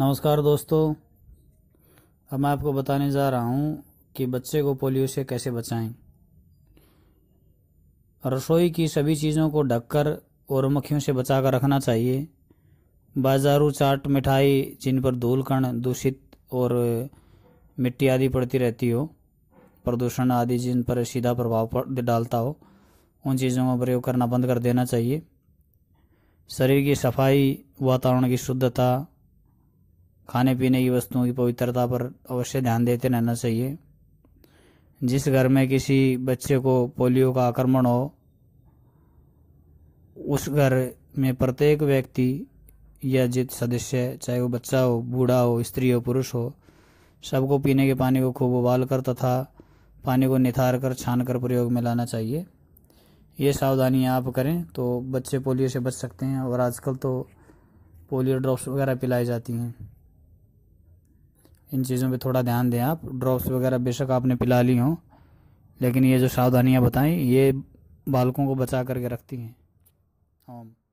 नमस्कार दोस्तों अब मैं आपको बताने जा रहा हूँ कि बच्चे को पोलियो से कैसे बचाएं रसोई की सभी चीज़ों को ढककर और मक्खियों से बचा कर रखना चाहिए बाजारू चाट मिठाई जिन पर धूल कण दूषित और मिट्टी आदि पड़ती रहती हो प्रदूषण आदि जिन पर सीधा प्रभाव डालता हो उन चीज़ों का प्रयोग करना बंद कर देना चाहिए शरीर की सफाई वातावरण की शुद्धता खाने पीने की वस्तुओं की पवित्रता पर अवश्य ध्यान देते रहना चाहिए जिस घर में किसी बच्चे को पोलियो का आक्रमण हो उस घर में प्रत्येक व्यक्ति या जित सदस्य चाहे वो बच्चा हो बूढ़ा हो स्त्री हो पुरुष हो सबको पीने के पानी को खूब उबाल कर तथा पानी को निथार कर छान कर प्रयोग में लाना चाहिए ये सावधानियाँ आप करें तो बच्चे पोलियो से बच सकते हैं और आजकल तो पोलियो ड्रॉप्स वगैरह पिलाई जाती हैं इन चीज़ों पे थोड़ा ध्यान दें आप ड्रॉप्स वगैरह बेशक आपने पिला ली हों लेकिन ये जो सावधानियाँ बताएं ये बालकों को बचा करके रखती हैं होम